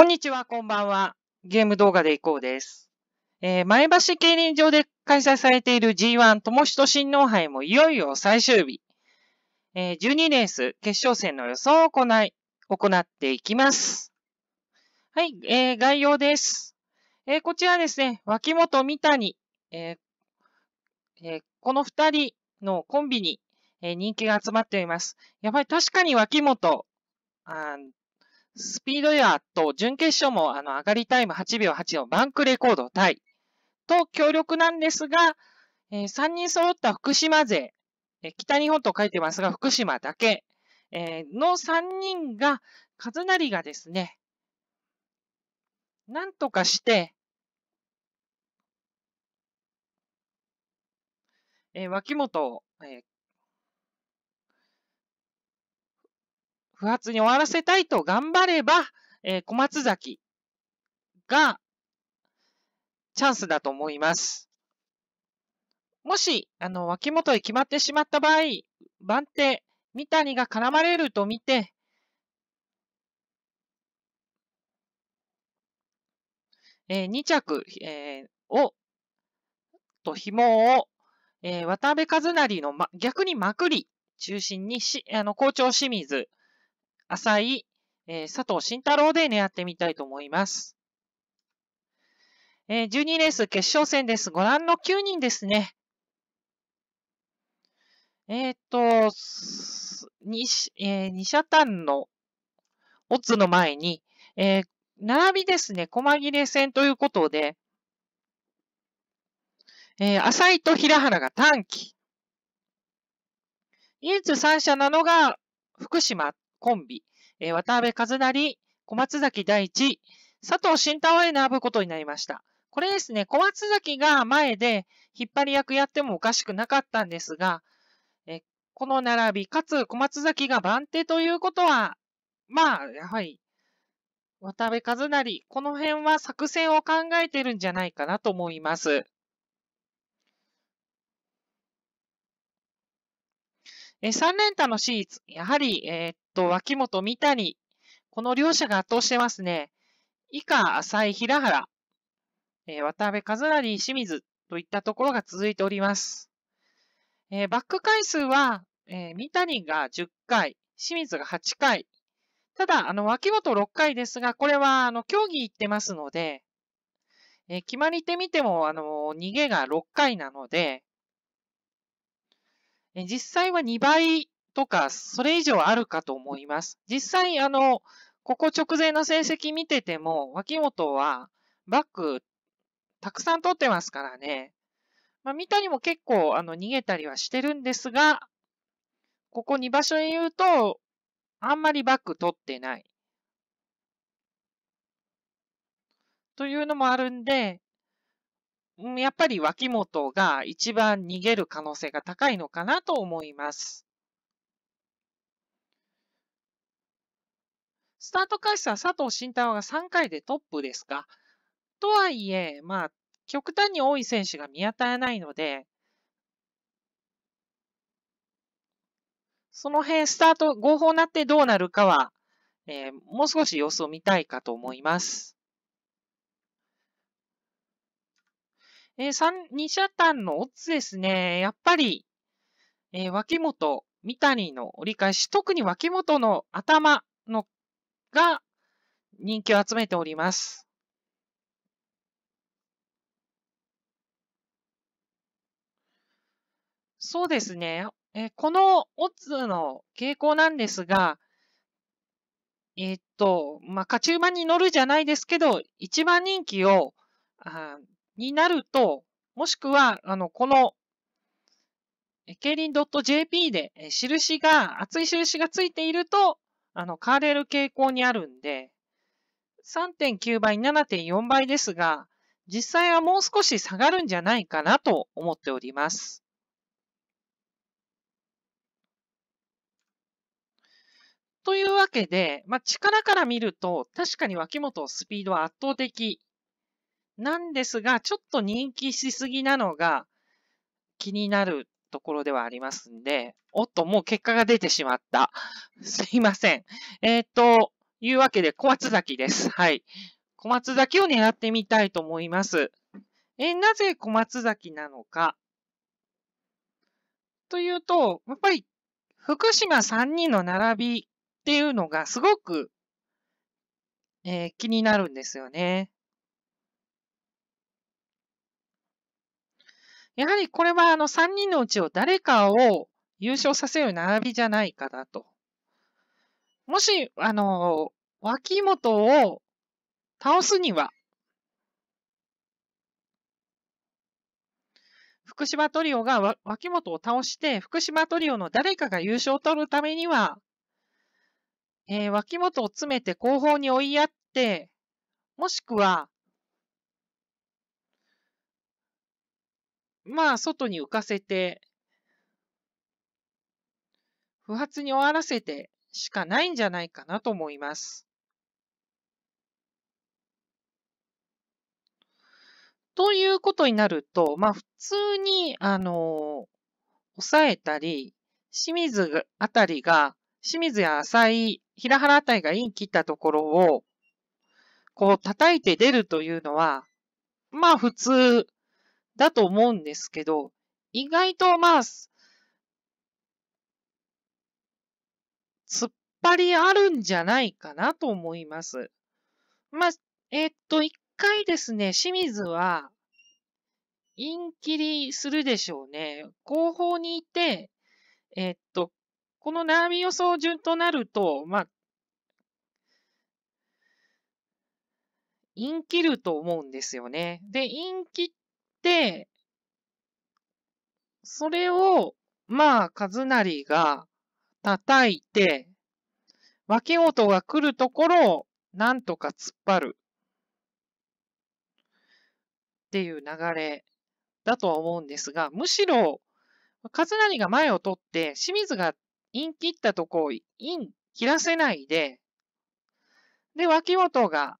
こんにちは、こんばんは。ゲーム動画でいこうです。えー、前橋競輪場で開催されている G1 友人新農杯もいよいよ最終日。えー、12レース決勝戦の予想を行い、行っていきます。はい、えー、概要です。えー、こちらですね、脇本三谷、えーえー、この二人のコンビに、えー、人気が集まっています。やっぱり確かに脇本、あスピードやと準決勝もあの上がりタイム8秒8のバンクレコードタイと強力なんですが、えー、3人揃った福島勢、えー、北日本と書いてますが、福島だけ、えー、の3人が、なりがですね、なんとかして、えー、脇本を、えー、不発に終わらせたいと頑張れば、えー、小松崎がチャンスだと思います。もし、あの、脇本へ決まってしまった場合、番手、三谷が絡まれると見て、えー、2着、えー、を、と紐を、えー、渡辺和成の、ま、逆にまくり中心にし、あの、校長清水、浅井、えー、佐藤慎太郎で狙ってみたいと思います。えー、12レース決勝戦です。ご覧の9人ですね。えっ、ー、と、2、え2社単のオッズの前に、えー、並びですね、細切れ戦ということで、えー、浅井と平原が短期。唯一三者なのが福島コンビ、えー、渡辺和成、小松崎大地、佐藤慎太郎へ並ぶことになりました。これですね、小松崎が前で引っ張り役やってもおかしくなかったんですが、えこの並び、かつ小松崎が番手ということは、まあ、やはり、渡辺和成、この辺は作戦を考えてるんじゃないかなと思います。え3連単のシーツ、やはり、えー、と脇本、三谷、この両者が圧倒してますね。以下、浅井、平原、えー、渡辺、和成、清水といったところが続いております。えー、バック回数は、えー、三谷が10回、清水が8回。ただ、あの、脇本6回ですが、これは、あの、競技行ってますので、え決まり手見ても、あの、逃げが6回なので、え実際は2倍とか、それ以上あるかと思います。実際、あの、ここ直前の成績見てても、脇本はバックたくさん取ってますからね。まあ、三谷も結構あの逃げたりはしてるんですが、ここ2場所で言うと、あんまりバック取ってない。というのもあるんで、やっぱり脇本が一番逃げる可能性が高いのかなと思います。スタート回数は佐藤慎太郎が3回でトップですか。とはいえ、まあ、極端に多い選手が見当たらないので、その辺、スタート、合法なってどうなるかは、えー、もう少し様子を見たいかと思います。えー、三、二車単のオッズですね。やっぱり、えー、脇本、三谷の折り返し、特に脇本の頭のが人気を集めております。そうですね。えこのオッズの傾向なんですが、えー、っと、まあ、勝ち馬に乗るじゃないですけど、一番人気を、あになると、もしくは、あの、この、ケリン .jp で、印が、熱い印がついていると、あの、買われる傾向にあるんで、3.9倍、7.4倍ですが、実際はもう少し下がるんじゃないかなと思っております。というわけで、まあ、力から見ると、確かに脇本スピードは圧倒的なんですが、ちょっと人気しすぎなのが気になるところではありますんで、おっと、もう結果が出てしまった。すいません。えっ、と、いうわけで、小松崎です。はい。小松崎を狙ってみたいと思います。えー、なぜ小松崎なのか。というと、やっぱり、福島3人の並びっていうのがすごく、えー、気になるんですよね。やはりこれはあの3人のうちを誰かを優勝させる並びじゃないかなと。もし、あの、脇本を倒すには、福島トリオが脇本を倒して、福島トリオの誰かが優勝を取るためには、えー、脇本を詰めて後方に追いやって、もしくは、まあ、外に浮かせて、不発に終わらせてしかないんじゃないかなと思います。ということになると、まあ普通に、あの抑えたり、清水あたりが、清水や浅井、平原あたりがイン切ったところを、こう叩いて出るというのは、まあ普通だと思うんですけど、意外とまあ、突っ張りあるんじゃないかなと思います。まあ、えー、っと、一回ですね、清水は、インキリするでしょうね。後方にいて、えー、っと、この並び予想順となると、まあ、イン切ると思うんですよね。で、イン切っで、それを、まあ、カズナリが叩いて、脇音が来るところを、なんとか突っ張る。っていう流れだとは思うんですが、むしろ、カズナリが前を取って、清水がイン切ったとこをイン切らせないで、で、脇本が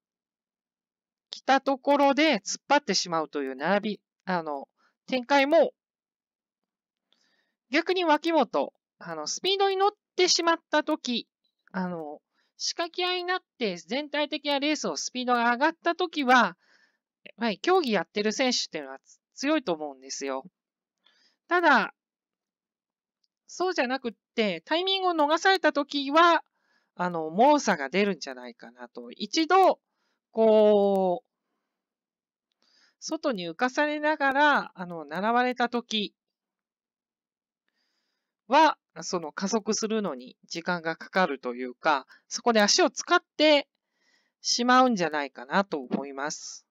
来たところで突っ張ってしまうという並びあの、展開も、逆に脇本、あの、スピードに乗ってしまったとき、あの、仕掛け合いになって全体的なレースをスピードが上がったときは、はい、競技やってる選手っていうのは強いと思うんですよ。ただ、そうじゃなくって、タイミングを逃されたときは、あの、猛者が出るんじゃないかなと。一度、こう、外に浮かされながら、あの、習われた時は、その加速するのに時間がかかるというか、そこで足を使ってしまうんじゃないかなと思います。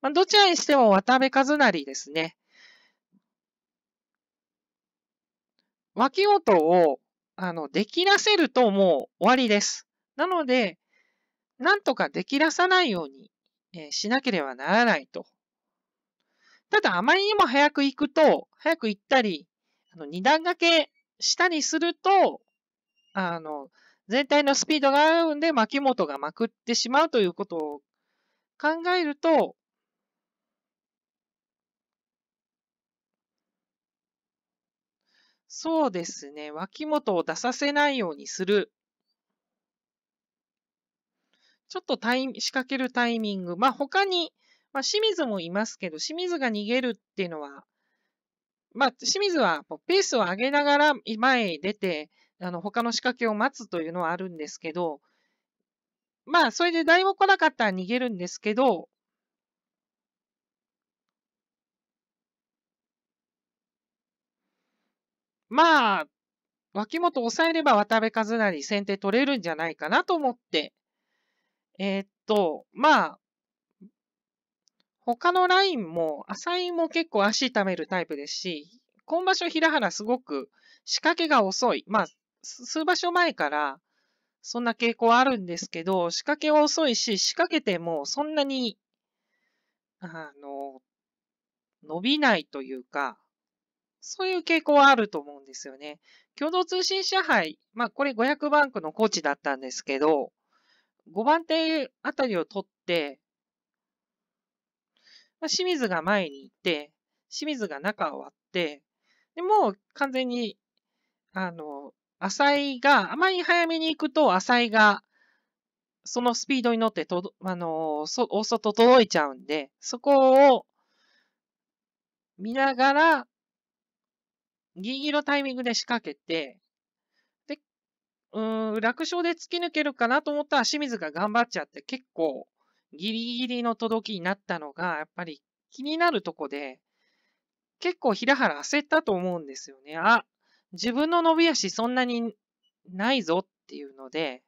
まあ、どちらにしても渡辺和成ですね。脇音をあのできらせるともう終わりです。なので、なんとかできらさないようにえー、しなければならないと。ただ、あまりにも早く行くと、早く行ったり、あの二段掛けしたりすると、あの、全体のスピードが合うんで巻元がまくってしまうということを考えると、そうですね、脇元を出させないようにするちょっとタイ仕掛けるタイミング。まあ、他に、まあ、清水もいますけど、清水が逃げるっていうのは、まあ、清水はペースを上げながら前へ出て、あの、他の仕掛けを待つというのはあるんですけど、まあ、それで誰も来なかったら逃げるんですけど、まあ、脇本抑えれば渡辺和成先手取れるんじゃないかなと思ってえー、っと、まあ、他のラインも、アサインも結構足痛めるタイプですし、今場所平原すごく仕掛けが遅い。まあ、数場所前からそんな傾向あるんですけど、仕掛けは遅いし、仕掛けてもそんなに、あの、伸びないというか、そういう傾向はあると思うんですよね。共同通信社配、まあこれ500バンクのコーチだったんですけど、5番手あたりを取って、まあ、清水が前に行って、清水が中を割って、でもう完全に、あの、浅井が、あまり早めに行くと浅井が、そのスピードに乗ってと、あのそ、大外届いちゃうんで、そこを見ながら、ギリギリのタイミングで仕掛けて、うん、楽勝で突き抜けるかなと思ったら清水が頑張っちゃって結構ギリギリの届きになったのが、やっぱり気になるとこで、結構平原焦ったと思うんですよね。あ、自分の伸び足そんなにないぞっていうので、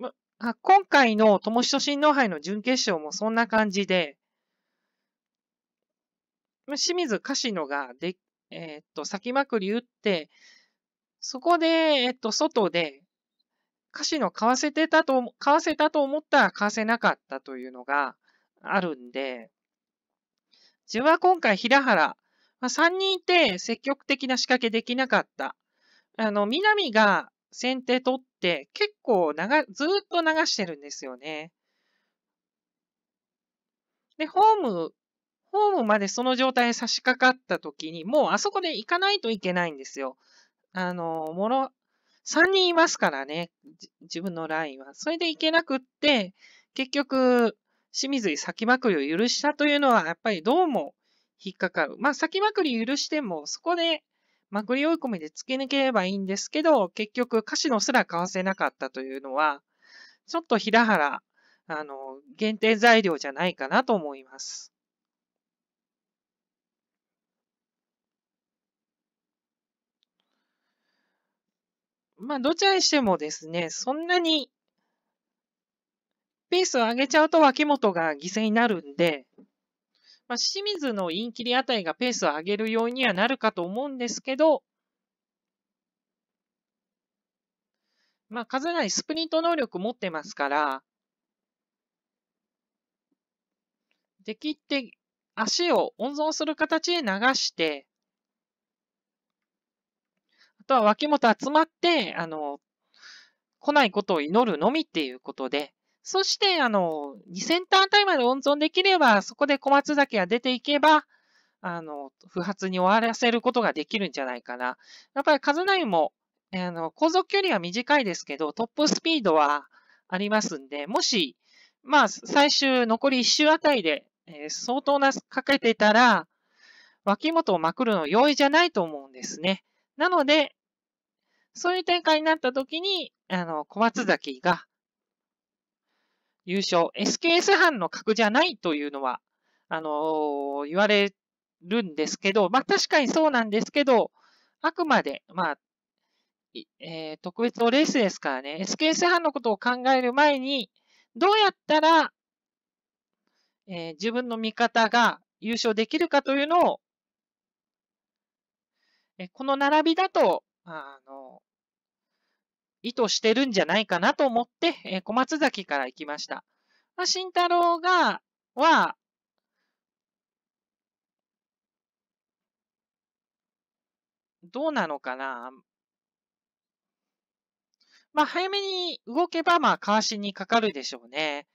ま、あ今回の友人親王杯の準決勝もそんな感じで、清水カシノがで、えー、っと、先まくり打って、そこで、えっと、外で、歌詞の買わせてたと、買わせたと思ったら買わせなかったというのがあるんで、自分は今回平原、まあ、3人いて積極的な仕掛けできなかった。あの、南が先手取って結構長、ずっと流してるんですよね。で、ホーム、ホームまでその状態に差し掛かった時に、もうあそこで行かないといけないんですよ。あの、もろ、3人いますからね、自分のラインは。それでいけなくって、結局、清水に先まくりを許したというのは、やっぱりどうも引っかかる。まあ、先まくり許しても、そこで、まくり追い込みで突き抜ければいいんですけど、結局、歌詞のすら交わせなかったというのは、ちょっと平原、あの、限定材料じゃないかなと思います。まあ、どちらにしてもですね、そんなに、ペースを上げちゃうと脇本が犠牲になるんで、まあ、清水のインキリあたりがペースを上げるようにはなるかと思うんですけど、まあ、風ズナスプリント能力持ってますから、できって足を温存する形で流して、とは脇本集まって、あの、来ないことを祈るのみっていうことで、そして、あの、2センターあたりまで温存できれば、そこで小松崎が出ていけば、あの、不発に終わらせることができるんじゃないかな。やっぱりカズナイも、あの、航続距離は短いですけど、トップスピードはありますんで、もし、まあ、最終残り1周あたりで、えー、相当なかけてたら、脇本をまくるの容易じゃないと思うんですね。なので、そういう展開になった時に、あの、小松崎が優勝、SKS 班の格じゃないというのは、あのー、言われるんですけど、まあ確かにそうなんですけど、あくまで、まあ、えー、特別のレースですからね、SKS 班のことを考える前に、どうやったら、えー、自分の味方が優勝できるかというのを、えこの並びだと、あの、意図してるんじゃないかなと思って、えー、小松崎から行きました。まあ、慎太郎が、は、どうなのかなまあ、早めに動けば、まあ、かわしにかかるでしょうね。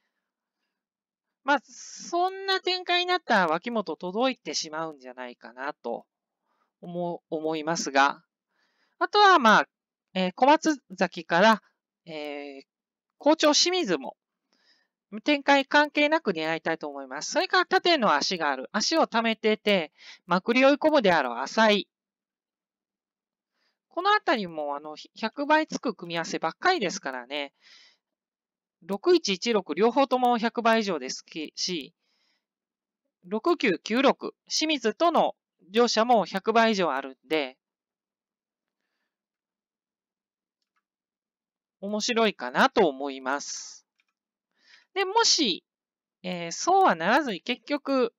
まあ、そんな展開になったら脇本届いてしまうんじゃないかなと思、思いますが。あとは、まあ、えー、小松崎から、えー、校長清水も、展開関係なく狙いたいと思います。それから縦の足がある。足を溜めてて、まくり追い込むであろう浅い。このあたりも、あの、100倍つく組み合わせばっかりですからね。6116両方とも100倍以上ですし、6996清水との両者も100倍以上あるんで、面白いかなと思います。で、もし、えー、そうはならずに結局、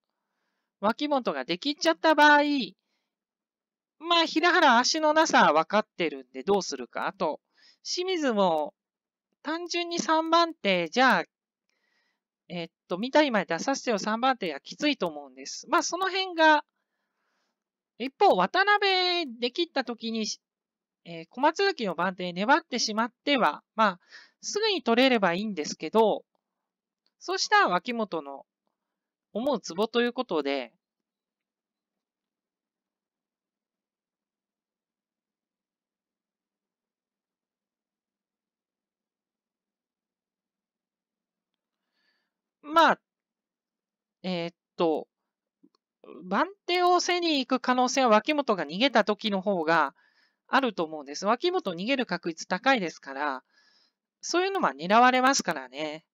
脇本ができちゃった場合、まあ、平原足のなさは分かってるんでどうするか。あと、清水も単純に3番手じゃあ、えー、っと、見たまで出させてよ3番手はきついと思うんです。まあ、その辺が、一方、渡辺できった時にえー、小松抜きの番手に粘ってしまっては、まあ、すぐに取れればいいんですけど、そうした脇本の思うツボということで、まあ、えー、っと、番手を背に行く可能性は脇本が逃げた時の方が、あると思うんです。脇本逃げる確率高いですから、そういうのは狙われますからね。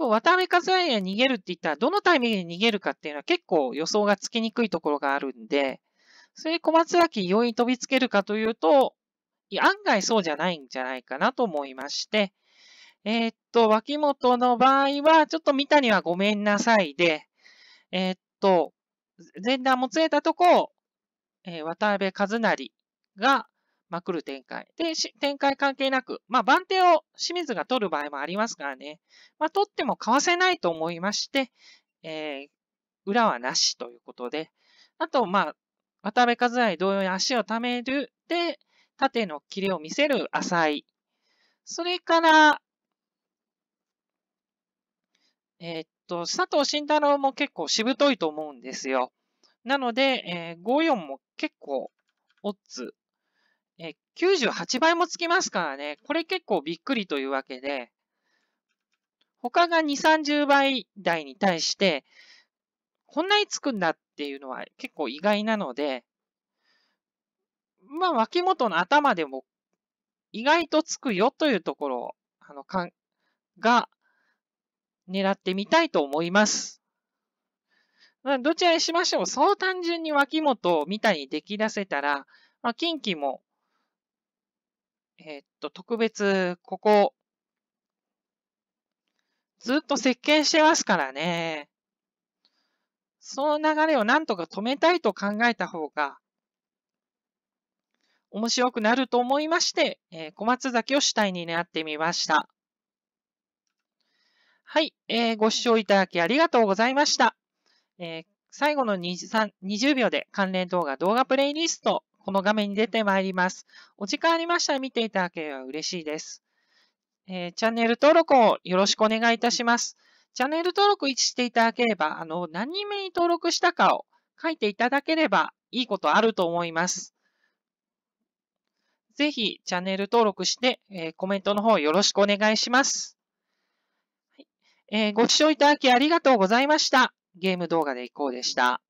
渡辺和也逃げるって言ったら、どのタイミングで逃げるかっていうのは結構予想がつきにくいところがあるんで、それに小松崎容易に飛びつけるかというと、案外そうじゃないんじゃないかなと思いまして、えー、っと、脇本の場合は、ちょっと三谷はごめんなさいで、えー、っと、前段もつれたとこ、えー、渡辺和成がまくる展開。で、展開関係なく、まあ、番手を清水が取る場合もありますからね。まあ、取ってもかわせないと思いまして、えー、裏はなしということで。あと、まあ、渡辺和成同様に足を溜める。で、縦の切れを見せる浅井。それから、えー、っと、佐藤慎太郎も結構しぶといと思うんですよ。なので、えー、54も結構、オッズ、えー、98倍もつきますからね、これ結構びっくりというわけで、他が2、30倍台に対して、こんなにつくんだっていうのは結構意外なので、まあ、脇元の頭でも意外とつくよというところを、あの、かん、が、狙ってみたいと思います。どちらにしましても、そう単純に脇本見たり、に出来出せたら、まあ、近畿も、えー、っと、特別、ここ、ずっと席巻してますからね。その流れをなんとか止めたいと考えた方が、面白くなると思いまして、えー、小松崎を主体に狙ってみました。はい、えー、ご視聴いただきありがとうございました。えー、最後の 20, 秒で関連動画、動画プレイリスト、この画面に出てまいります。お時間ありましたら見ていただければ嬉しいです。えー、チャンネル登録をよろしくお願いいたします。チャンネル登録していただければ、あの、何人目に登録したかを書いていただければいいことあると思います。ぜひチャンネル登録して、えー、コメントの方よろしくお願いします、えー、ご視聴いただきありがとうございました。ゲーム動画で行こうでした。